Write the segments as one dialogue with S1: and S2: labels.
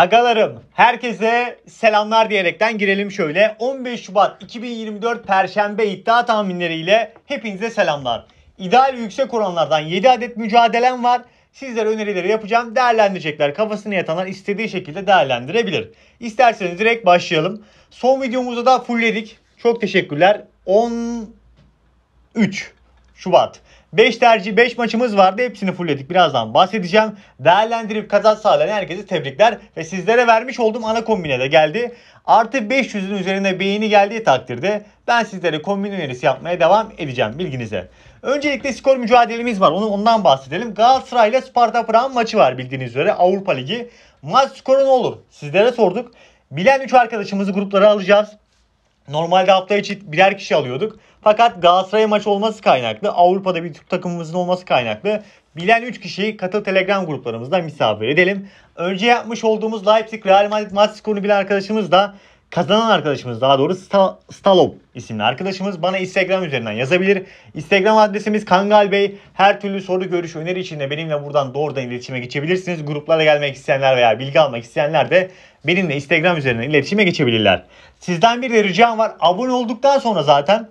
S1: Agalarım, herkese selamlar diyerekten girelim şöyle. 15 Şubat 2024 Perşembe iddia tahminleriyle hepinize selamlar. İdeal yüksek oranlardan 7 adet mücadelem var. Sizlere önerileri yapacağım. Değerlendirecekler. Kafasını yatanlar istediği şekilde değerlendirebilir. İsterseniz direkt başlayalım. Son videomuzda da fullledik. Çok teşekkürler. 13 Şubat 5 tercih 5 maçımız vardı. Hepsini fullledik. Birazdan bahsedeceğim. Değerlendirip kazan sağlayan herkese tebrikler. Ve sizlere vermiş olduğum ana kombine de geldi. Artı 500'ün üzerine beğeni geldiği takdirde ben sizlere kombin önerisi yapmaya devam edeceğim bilginize. Öncelikle skor mücadelemiz var. Onu ondan bahsedelim. Galatasaray ile Sparta Prag maçı var bildiğiniz üzere Avrupa Ligi. Maç skoru ne olur? Sizlere sorduk. Bilen 3 arkadaşımızı gruplara alacağız. Normalde hafta içi birer kişi alıyorduk. Fakat Galatasaray maçı olması kaynaklı, Avrupa'da bir Türk takımımızın olması kaynaklı bilen 3 kişiyi katıl Telegram gruplarımızda misafir edelim. Önce yapmış olduğumuz Leipzig Real Madrid maç skorunu bilen arkadaşımız da kazanan arkadaşımız daha doğrusu Stal Stalop isimli arkadaşımız bana Instagram üzerinden yazabilir. Instagram adresimiz Kangal Bey. Her türlü soru, görüş, öneri için de benimle buradan doğrudan iletişime geçebilirsiniz. Gruplara gelmek isteyenler veya bilgi almak isteyenler de benimle Instagram üzerinden iletişime geçebilirler. Sizden bir de ricam var. Abone olduktan sonra zaten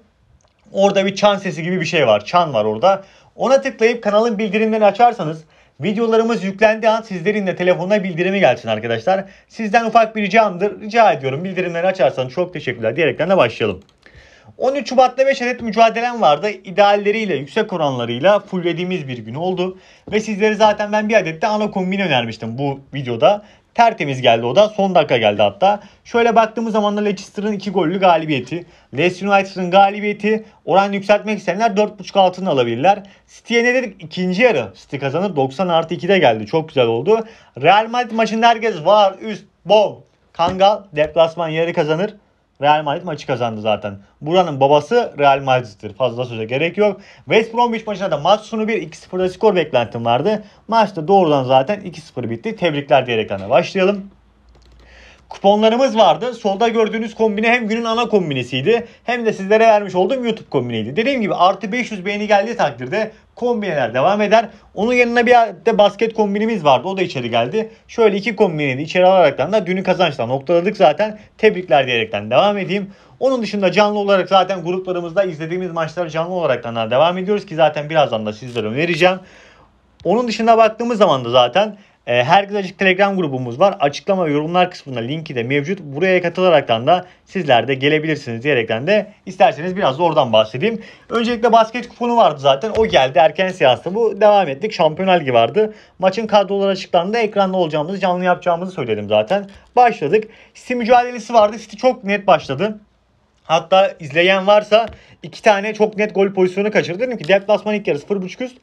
S1: orada bir çan sesi gibi bir şey var. Çan var orada. Ona tıklayıp kanalın bildirimlerini açarsanız Videolarımız yüklendiği an sizlerin de telefonuna bildirimi gelsin arkadaşlar. Sizden ufak bir ricamdır. Rica ediyorum bildirimleri açarsanız çok teşekkürler diyerekten de başlayalım. 13 Şubat'ta 5 adet mücadelem vardı. İdealleriyle, yüksek oranlarıyla fullediğimiz bir gün oldu. Ve sizlere zaten ben bir adet de ana kombin önermiştim bu videoda. Tertemiz geldi o da. Son dakika geldi hatta. Şöyle baktığımız zaman da Leicester'ın 2 gollü galibiyeti. Leeds United'ın galibiyeti. Oran yükseltmek isteyenler 4.5 altını alabilirler. City'ye ne dedik? İkinci yarı City kazanır. 90 artı 2'de geldi. Çok güzel oldu. Real Madrid maçında herkes var, üst, bom. Kangal deplasman yarı kazanır. Real Madrid maçı kazandı zaten. Buranın babası Real Madrid'dir. Fazla söze gerek yok. West Bromwich maçına da maç sonu bir 2-0'da skor beklentim vardı. Maçta doğrudan zaten 2-0 bitti. Tebrikler diyerek ana başlayalım. Kuponlarımız vardı. Solda gördüğünüz kombine hem günün ana kombinesiydi hem de sizlere vermiş olduğum YouTube kombineydi. Dediğim gibi artı 500 beğeni geldiği takdirde kombineler devam eder. Onun yanına bir de basket kombinimiz vardı. O da içeri geldi. Şöyle iki kombineni içeri alaraktan da dünü kazançla noktaladık zaten. Tebrikler diyerekten devam edeyim. Onun dışında canlı olarak zaten gruplarımızda izlediğimiz maçlar canlı olaraktan da devam ediyoruz ki zaten birazdan da sizlere vereceğim. Onun dışında baktığımız zaman da zaten ee, Herkes Açık Telegram grubumuz var. Açıklama ve yorumlar kısmında linki de mevcut. Buraya katılaraktan da sizler de gelebilirsiniz diyerekten de isterseniz biraz da oradan bahsedeyim. Öncelikle basket kuponu vardı zaten. O geldi erken siyasta. Bu devam ettik. Şampiyonel gibi vardı. Maçın kadroları açıklandı. Ekranda olacağımızı, canlı yapacağımızı söyledim zaten. Başladık. City mücadelesi vardı. City çok net başladı. Hatta izleyen varsa iki tane çok net gol pozisyonu kaçırdı. Dedim ki deplasman ilk yarı 0.5 üst.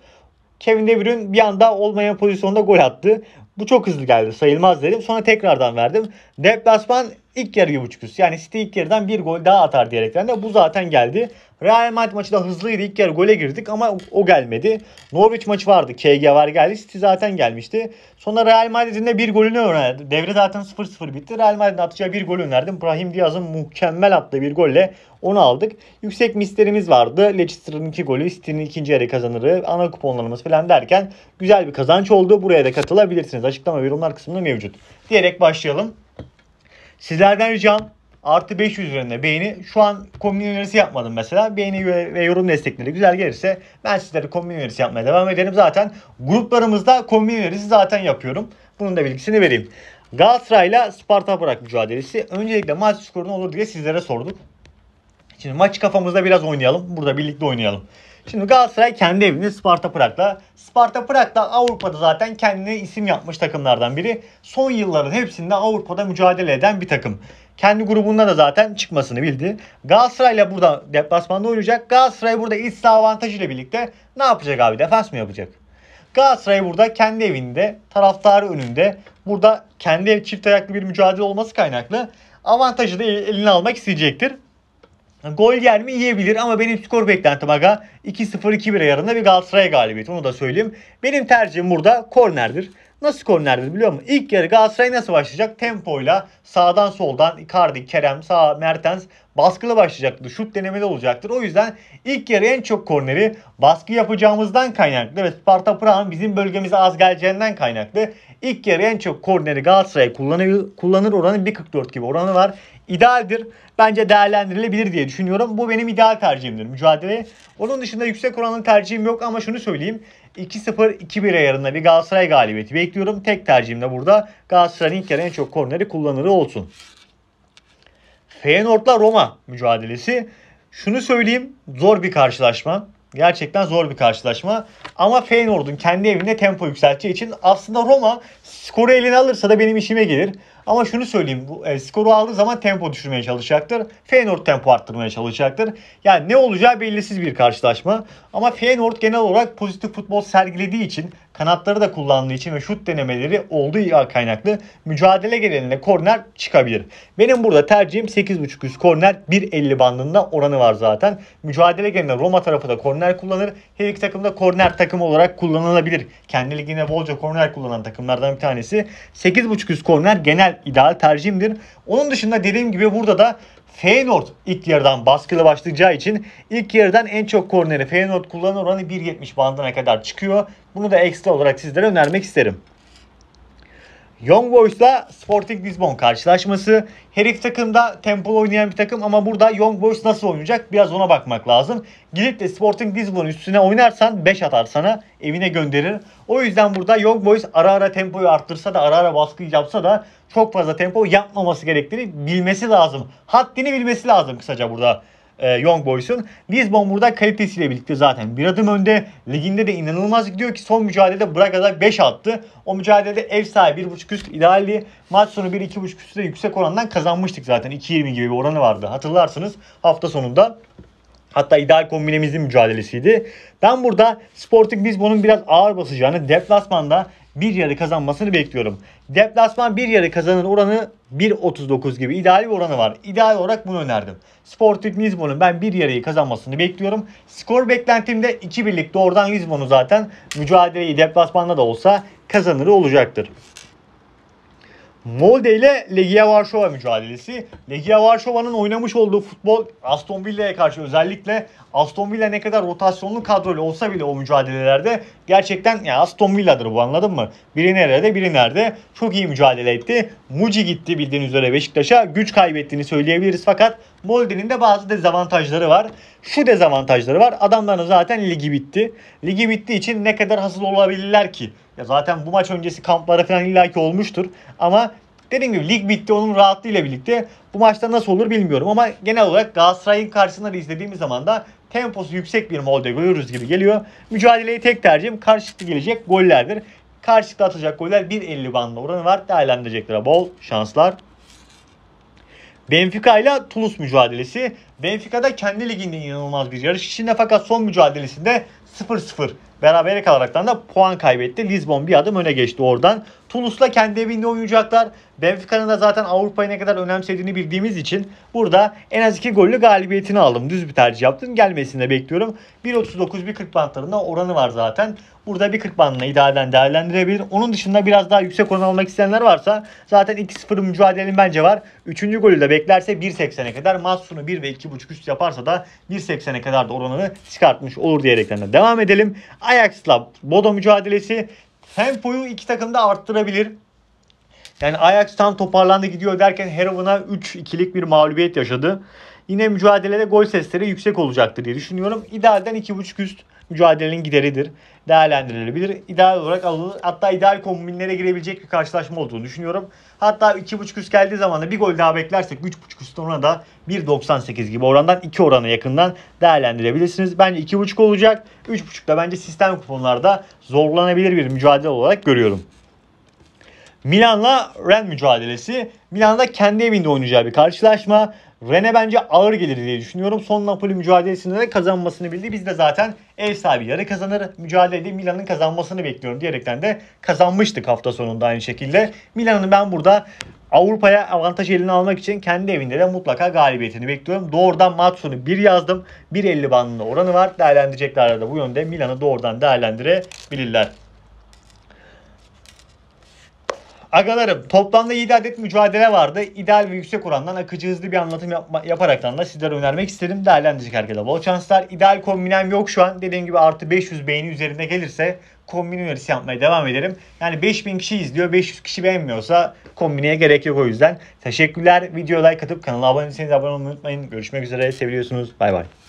S1: Kevin De Bruyne bir anda olmayan pozisyonda gol attı. Bu çok hızlı geldi sayılmaz dedim. Sonra tekrardan verdim. Deplasman İlk yarı 1.5 üst. Yani City ilk yarıdan bir gol daha atar diyerekten de bu zaten geldi. Real Madrid maçı da hızlıydı. İlk yarı gole girdik ama o gelmedi. Norwich maçı vardı. KG var geldi. City zaten gelmişti. Sonra Real Madrid'in de bir golünü önerdi. Devre zaten 0-0 bitti. Real Madrid'in atacağı bir golü önerdim. Brahim Diaz'ın mükemmel attığı bir golle onu aldık. Yüksek mislerimiz vardı. Leicester'ın iki golü, City'nin ikinci yarı kazanırı, ana kuponlarımız falan derken güzel bir kazanç oldu. Buraya da katılabilirsiniz. Açıklama ve yorumlar kısmında mevcut. Diyerek başlayalım. Sizlerden ricam artı 500 üzerinde beğeni. Şu an kombin önerisi yapmadım mesela. Beğeni ve yorum destekleri güzel gelirse ben sizlere kombin önerisi yapmaya devam ederim. Zaten gruplarımızda kombin önerisi zaten yapıyorum. Bunun da bilgisini vereyim. Galatasaray'la Sparta Bırak mücadelesi. Öncelikle maç skoru ne olur diye sizlere sorduk. Şimdi maç kafamızda biraz oynayalım. Burada birlikte oynayalım. Şimdi Galatasaray kendi evinde Sparta Prag'la. Sparta Prag da Avrupa'da zaten kendine isim yapmış takımlardan biri. Son yılların hepsinde Avrupa'da mücadele eden bir takım. Kendi grubunda da zaten çıkmasını bildi. ile burada deplasmanda oynayacak. Galatasaray burada iç saha avantajıyla birlikte ne yapacak abi? Defans mı yapacak? Galatasaray burada kendi evinde, taraftarı önünde. Burada kendi ev çift ayaklı bir mücadele olması kaynaklı avantajı da eline almak isteyecektir. Gol yer mi? Yiyebilir ama benim skor beklentim aga 2-0-2-1 ayarında bir Galatasaray galibiyeti. Onu da söyleyeyim. Benim tercihim burada kornerdir. Nasıl kornerdir biliyor musun? İlk yarı Galatasaray nasıl başlayacak? Tempoyla sağdan soldan Icardi, Kerem, sağ Mertens baskılı başlayacaktır. Şut denemeli olacaktır. O yüzden ilk yarı en çok korneri baskı yapacağımızdan kaynaklı ve Sparta Praha'nın bizim bölgemize az geleceğinden kaynaklı. İlk yarı en çok korneri Galatasaray kullanır, kullanır oranı 1.44 gibi oranı var idealdir. Bence değerlendirilebilir diye düşünüyorum. Bu benim ideal tercihimdir mücadele. Onun dışında yüksek oranlı tercihim yok ama şunu söyleyeyim. 2-0-2-1 ayarında bir Galatasaray galibiyeti bekliyorum. Tek tercihim de burada Galatasaray'ın ilk yarı en çok korneri kullanırı olsun. Feyenoord'la Roma mücadelesi. Şunu söyleyeyim zor bir karşılaşma. Gerçekten zor bir karşılaşma. Ama Feyenoord'un kendi evinde tempo yükselteceği için aslında Roma skoru eline alırsa da benim işime gelir. Ama şunu söyleyeyim. Bu, e, skoru aldığı zaman tempo düşürmeye çalışacaktır. Feyenoord tempo arttırmaya çalışacaktır. Yani ne olacağı bellisiz bir karşılaşma. Ama Feyenoord genel olarak pozitif futbol sergilediği için kanatları da kullandığı için ve şut denemeleri olduğu kaynaklı mücadele gelenine korner çıkabilir. Benim burada tercihim 8,500 üst korner 1.50 bandında oranı var zaten. Mücadele gelenine Roma tarafı da korner kullanır. Her iki takım da korner takımı olarak kullanılabilir. Kendi ligine bolca korner kullanan takımlardan bir tanesi. 8,500 üst korner genel ideal tercihimdir. Onun dışında dediğim gibi burada da Feyenoord ilk yarıdan baskıyla başlayacağı için ilk yarıdan en çok korneri Feyenoord kullanır oranı 1.70 bandına kadar çıkıyor. Bunu da ekstra olarak sizlere önermek isterim. Young Boys'la Sporting Lisbon karşılaşması. Her iki takım da tempolu oynayan bir takım ama burada Young Boys nasıl oynayacak biraz ona bakmak lazım. Gidip de Sporting Lisbon üstüne oynarsan 5 atar sana evine gönderir. O yüzden burada Young Boys ara ara tempoyu arttırsa da ara ara baskı yapsa da çok fazla tempo yapmaması gerektiğini bilmesi lazım. Haddini bilmesi lazım kısaca burada e, Young Boys'un. Lisbon burada kalitesiyle birlikte zaten bir adım önde. Liginde de inanılmaz gidiyor ki son mücadelede Braga'da 5 attı. O mücadelede ev sahibi 1.5 üst idealdi. Maç sonu 1-2.5 üstü de yüksek orandan kazanmıştık zaten. 2.20 gibi bir oranı vardı hatırlarsınız hafta sonunda. Hatta ideal kombinemizin mücadelesiydi. Ben burada Sporting Lisbon'un biraz ağır basacağını, deplasmanda bir yarı kazanmasını bekliyorum. Deplasman bir yarı kazanın oranı 1.39 gibi ideal bir oranı var. İdeal olarak bunu önerdim. Sportif Lisbon'un ben bir yarıyı kazanmasını bekliyorum. Skor beklentimde 2 birlik doğrudan Lisbon'u zaten mücadeleyi deplasmanda da olsa kazanırı olacaktır. Molde ile Legia Varşova mücadelesi. Legia Varşova'nın oynamış olduğu futbol Aston Villa'ya karşı özellikle Aston Villa ne kadar rotasyonlu kadrolu olsa bile o mücadelelerde gerçekten ya Aston Villa'dır bu anladın mı? Biri nerede biri nerede çok iyi mücadele etti. Muci gitti bildiğin üzere Beşiktaş'a güç kaybettiğini söyleyebiliriz fakat Molde'nin de bazı dezavantajları var. Şu dezavantajları var adamların zaten ligi bitti. Ligi bittiği için ne kadar hasıl olabilirler ki? Ya zaten bu maç öncesi kamplara falan illaki olmuştur. Ama dediğim gibi lig bitti onun rahatlığıyla birlikte bu maçta nasıl olur bilmiyorum. Ama genel olarak Galatasaray'ın karşısında izlediğimiz zaman da temposu yüksek bir molde görüyoruz gibi geliyor. Mücadeleyi tek tercihim karşılıklı gelecek gollerdir. Karşılıklı atacak goller 1.50 bandında oranı var. Değerlendirecekler bol şanslar. Benfica ile Toulouse mücadelesi. Benfica'da kendi liginde inanılmaz bir yarış içinde fakat son mücadelesinde 0-0 berabere kalaraktan da puan kaybetti. Lisbon bir adım öne geçti oradan. Tunus'la kendi evinde oynayacaklar. Benfica'nın da zaten Avrupa'yı ne kadar önemsediğini bildiğimiz için burada en az iki gollü galibiyetini aldım. Düz bir tercih yaptım. Gelmesini de bekliyorum. 1.39-1.40 bantlarında oranı var zaten. Burada 1.40 bandına idareden değerlendirebilir. Onun dışında biraz daha yüksek oran almak isteyenler varsa zaten 2-0 mücadelenin bence var. 3. golü de beklerse 1.80'e kadar. Matsunu 1 ve 2.5 üst yaparsa da 1.80'e kadar da oranını çıkartmış olur diyerekten de devam edelim. Ajax'la Bodo mücadelesi tempoyu iki takım da arttırabilir. Yani Ajax tam toparlandı gidiyor derken Heroven'a 3-2'lik bir mağlubiyet yaşadı. Yine mücadelede gol sesleri yüksek olacaktır diye düşünüyorum. İdealden 2.5 üst mücadelenin gideridir. Değerlendirilebilir. İdeal olarak alınır. Hatta ideal kombinlere girebilecek bir karşılaşma olduğunu düşünüyorum. Hatta 2.5 üst geldiği zaman da bir gol daha beklersek 3.5 üst ona da 1.98 gibi orandan 2 orana yakından değerlendirebilirsiniz. Bence 2.5 olacak. 3.5 da bence sistem kuponlarda zorlanabilir bir mücadele olarak görüyorum. Milan'la Ren mücadelesi. Milan'da kendi evinde oynayacağı bir karşılaşma. Rene bence ağır gelir diye düşünüyorum. Son Napoli mücadelesinde de kazanmasını bildi. Biz de zaten ev sahibi yarı kazanır. Mücadelede Milan'ın kazanmasını bekliyorum diyerekten de kazanmıştık hafta sonunda aynı şekilde. Milan'ın ben burada Avrupa'ya avantaj elini almak için kendi evinde de mutlaka galibiyetini bekliyorum. Doğrudan maç sonu 1 yazdım. 1.50 bandında oranı var. Değerlendirecekler de bu yönde Milan'ı doğrudan değerlendirebilirler. Agalarım toplamda 7 adet mücadele vardı. İdeal ve yüksek orandan akıcı hızlı bir anlatım yapma, yaparaktan da sizlere önermek isterim. Değerlendirecek herkese bol şanslar. İdeal kombinem yok şu an. Dediğim gibi artı 500 beğeni üzerinde gelirse kombin önerisi yapmaya devam ederim. Yani 5000 kişi izliyor 500 kişi beğenmiyorsa kombineye gerek yok o yüzden. Teşekkürler. Video like atıp kanala abone değilseniz abone olmayı unutmayın. Görüşmek üzere. Seviyorsunuz. Bay bay.